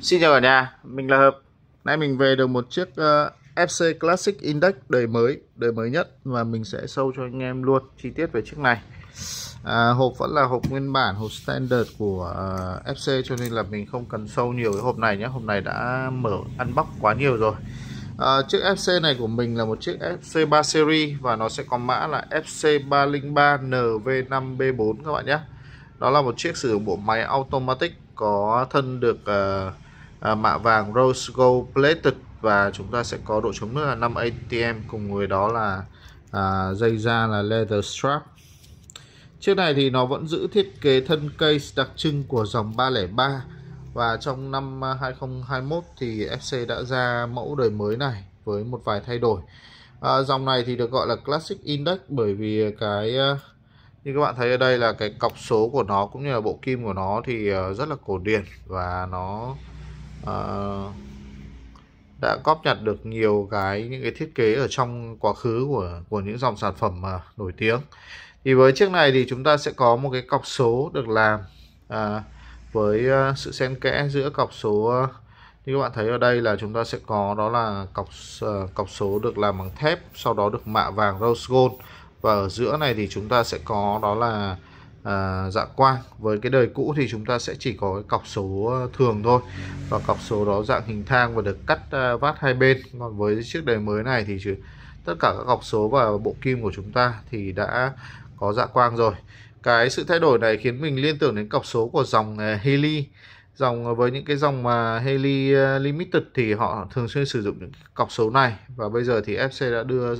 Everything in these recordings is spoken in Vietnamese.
Xin chào cả nhà, mình là Hợp nay mình về được một chiếc uh, ờ, FC Classic Index đời mới, đời mới nhất Và mình sẽ sâu cho anh em luôn chi tiết về chiếc này à, Hộp vẫn là hộp nguyên bản, hộp standard của uh, ờ, FC Cho nên là mình không cần sâu nhiều cái hộp này nhé Hộp này đã mở unbox quá nhiều rồi à, Chiếc FC này của mình là một chiếc FC3 series Và nó sẽ có mã là FC303NV5B4 các bạn nhé Đó là một chiếc sử dụng bộ máy automatic có thân được uh, À, mạ vàng rose gold plated và chúng ta sẽ có độ chống nước là 5 ATM cùng với đó là à, dây da là leather strap chiếc này thì nó vẫn giữ thiết kế thân case đặc trưng của dòng 303 và trong năm 2021 thì FC đã ra mẫu đời mới này với một vài thay đổi à, dòng này thì được gọi là classic index bởi vì cái à, như các bạn thấy ở đây là cái cọc số của nó cũng như là bộ kim của nó thì à, rất là cổ điển và nó Ờ, đã góp nhặt được nhiều cái những cái thiết kế ở trong quá khứ của của những dòng sản phẩm mà nổi tiếng thì với chiếc này thì chúng ta sẽ có một cái cọc số được làm à, với ờ, sự xen kẽ giữa cọc số ờ, như các bạn thấy ở đây là chúng ta sẽ có đó là cọc cọc số được làm bằng thép sau đó được mạ vàng rose gold và ở giữa này thì chúng ta sẽ có đó là à, dạng quang với cái đời cũ thì chúng ta sẽ chỉ có cái cọc số ờ, thường thôi và cọc số đó dạng hình thang và được cắt ờ, vát hai bên còn với chiếc đời mới này thì tất cả các cọc số và bộ kim của chúng ta thì đã có dạng quang rồi cái sự thay đổi này khiến mình liên tưởng đến cọc số của dòng à, Heli dòng với những cái dòng mà Heli Limited thì họ thường xuyên sử dụng những cọc số này và bây giờ thì FC đã đưa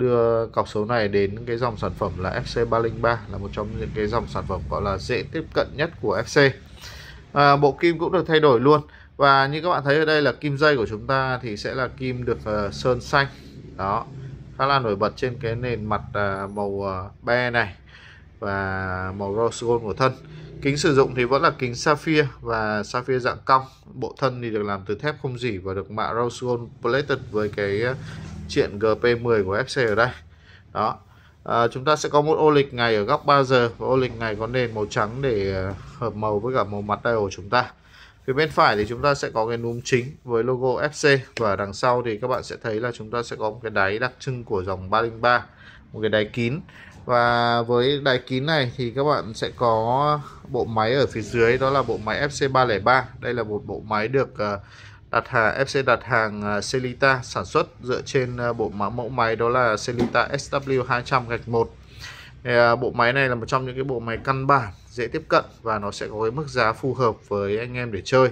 đưa cọc số này đến cái dòng sản phẩm là FC303 là một trong những cái dòng sản phẩm gọi là dễ tiếp cận nhất của FC à, bộ kim cũng được thay đổi luôn và như các bạn thấy ở đây là kim dây của chúng ta thì sẽ là kim được uh, sơn xanh đó khá là nổi bật trên cái nền mặt uh, màu uh, be này và màu rose gold của thân kính sử dụng thì vẫn là kính sapphire và sapphire dạng cong bộ thân thì được làm từ thép không dỉ và được mạ rose gold plated với cái chuyện GP10 của FC ở đây đó à, chúng ta sẽ có một ô lịch ngày ở góc 3 giờ và ô lịch ngày có nền màu trắng để à, hợp màu với cả màu mặt đây của chúng ta phía bên phải thì chúng ta sẽ có cái núm chính với logo FC và đằng sau thì các bạn sẽ thấy là chúng ta sẽ có một cái đáy đặc trưng của dòng 303 một cái đáy kín và với đáy kín này thì các bạn sẽ có bộ máy ở phía dưới đó là bộ máy FC303 đây là một bộ máy được à, đặt hàng FC đặt hàng à, Celita sản xuất dựa trên à, bộ mã mẫu máy đó là Celita SW200 gạch 1 à, bộ máy này là một trong những cái bộ máy căn bản dễ tiếp cận và nó sẽ có cái mức giá phù hợp với anh em để chơi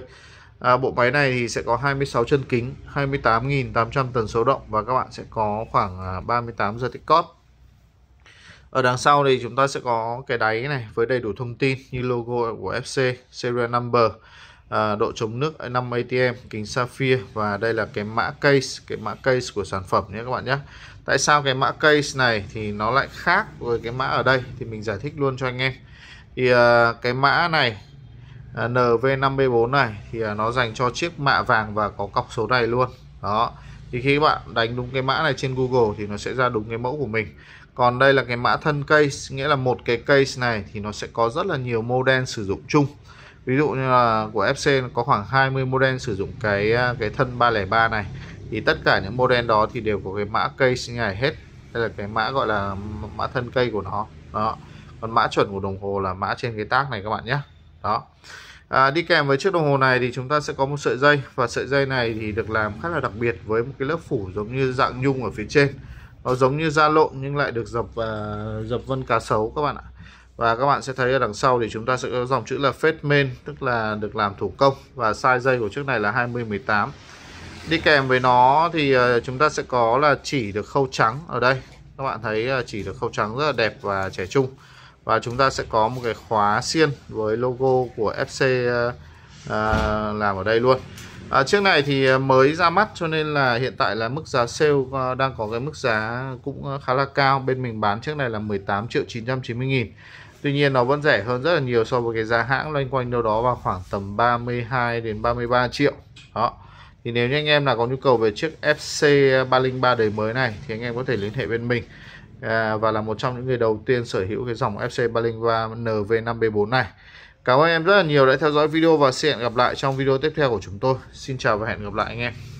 à, bộ máy này thì sẽ có 26 chân kính 28.800 tần số động và các bạn sẽ có khoảng 38 giờ tích cót ở đằng sau thì chúng ta sẽ có cái đáy này với đầy đủ thông tin như logo của FC, serial number à, độ chống nước 5 ATM kính sapphire và đây là cái mã case cái mã case của sản phẩm nhé các bạn nhé tại sao cái mã case này thì nó lại khác với cái mã ở đây thì mình giải thích luôn cho anh em thì à, cái mã này à, nv 4 này thì à, nó dành cho chiếc mạ vàng và có cọc số này luôn đó thì khi các bạn đánh đúng cái mã này trên Google thì nó sẽ ra đúng cái mẫu của mình còn đây là cái mã thân case nghĩa là một cái case này thì nó sẽ có rất là nhiều model sử dụng chung ví dụ như là của FC có khoảng 20 model sử dụng cái à, cái thân 303 này thì tất cả những model đó thì đều có cái mã cây như này hết đây là cái mã gọi là mã thân cây của nó đó còn mã chuẩn của đồng hồ là mã trên cái tác này các bạn nhé đó à, đi kèm với chiếc đồng hồ này thì chúng ta sẽ có một sợi dây và sợi dây này thì được làm khá là đặc biệt với một cái lớp phủ giống như dạng nhung ở phía trên nó giống như da lộn nhưng lại được dập và dập vân cá sấu các bạn ạ và các bạn sẽ thấy ở đằng sau thì chúng ta sẽ có dòng chữ là Fed Main tức là được làm thủ công và size dây của chiếc này là 2018 đi kèm với nó thì ờ, chúng ta sẽ có là chỉ được khâu trắng ở đây các bạn thấy ờ, chỉ được khâu trắng rất là đẹp và trẻ trung và chúng ta sẽ có một cái khóa xiên với logo của FC ờ, làm ở đây luôn à, chiếc này thì mới ra mắt cho nên là hiện tại là mức giá sale đang có cái mức giá cũng khá là cao bên mình bán chiếc này là 18 triệu 990 nghìn Tuy nhiên nó vẫn rẻ hơn rất là nhiều so với cái giá hãng loanh quanh đâu đó vào khoảng tầm 32 đến 33 triệu. Đó. Thì nếu như anh em là có nhu cầu về chiếc FC 303 đời mới này thì anh em có thể liên hệ bên mình à, và là một trong những người đầu tiên sở hữu cái dòng FC 303 NV5B4 này. Cảm ơn em rất là nhiều đã theo dõi video và sẽ hẹn gặp lại trong video tiếp theo của chúng tôi. Xin chào và hẹn gặp lại anh em.